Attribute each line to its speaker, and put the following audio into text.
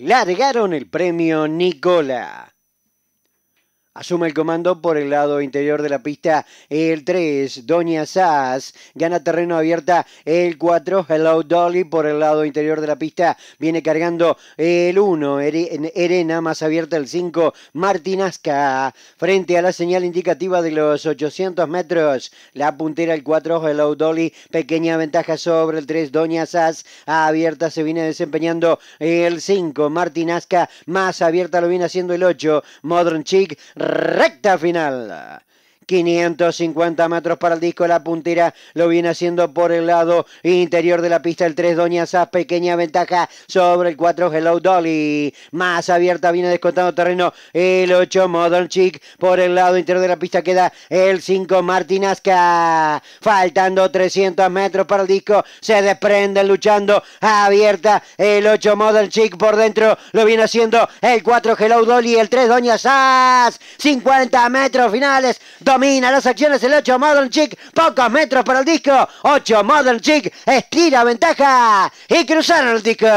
Speaker 1: largaron el premio Nicola. Asume el comando por el lado interior de la pista el 3, Doña sas Gana terreno abierta el 4, Hello Dolly por el lado interior de la pista. Viene cargando el 1, Erena más abierta el 5, Martinazca. Frente a la señal indicativa de los 800 metros, la puntera el 4, Hello Dolly. Pequeña ventaja sobre el 3, Doña Sass. Abierta se viene desempeñando el 5, Martinasca. Más abierta lo viene haciendo el 8, Modern chick recta final. 550 metros para el disco la puntera. Lo viene haciendo por el lado interior de la pista el 3 Doña Sas Pequeña ventaja sobre el 4 Hello Dolly. Más abierta viene descontando terreno el 8 Modern Chic. Por el lado interior de la pista queda el 5 Martin Azca. Faltando 300 metros para el disco. Se desprende luchando. Abierta el 8 Modern Chic por dentro. Lo viene haciendo el 4 Hello Dolly. El 3 Doña Sas 50 metros finales. Domina las acciones el 8 Modern Chick. Pocos metros para el disco. 8 Modern Chick estira ventaja y cruzaron el disco.